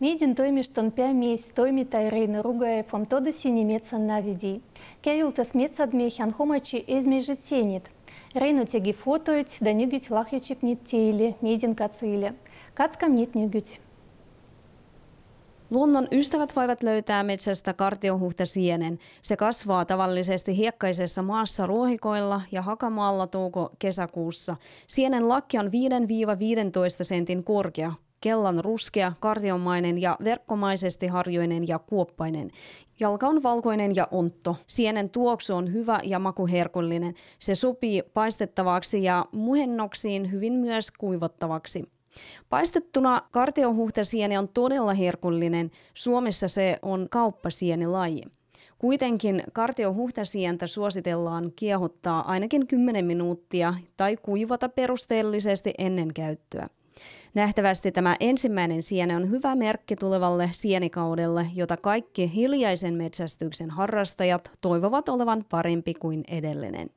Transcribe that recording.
Медин toimis ton päämies toimittajreina rugae fom todesi nimetsan navidi. Käviltas metsadmiehen homaci esmeiset senit. Рейну теги fotoit, да nygit lahjacip nit тейли, Medin katsille. Кацкам nit nygit. Luonnon ystävät voivat löytää metsästä kartiohuhtasienen. Se kasvaa tavallisesti hiekkaisessa maassa ruohikoilla ja hakamaalla touko-kesäkuussa. Sienen lakki on 5-15 sentin korkea kellan ruskea, kartiomainen ja verkkomaisesti harjoinen ja kuoppainen. Jalka on valkoinen ja ontto. Sienen tuoksu on hyvä ja maku herkullinen. Se sopii paistettavaksi ja muhennoksiin hyvin myös kuivattavaksi. Paistettuna kartiohuhtasieni on todella herkullinen. Suomessa se on kauppasienilaji. Kuitenkin kartiohuhtasientä suositellaan kiehottaa ainakin 10 minuuttia tai kuivata perusteellisesti ennen käyttöä. Nähtävästi tämä ensimmäinen siene on hyvä merkki tulevalle sienikaudelle, jota kaikki hiljaisen metsästyksen harrastajat toivovat olevan parempi kuin edellinen.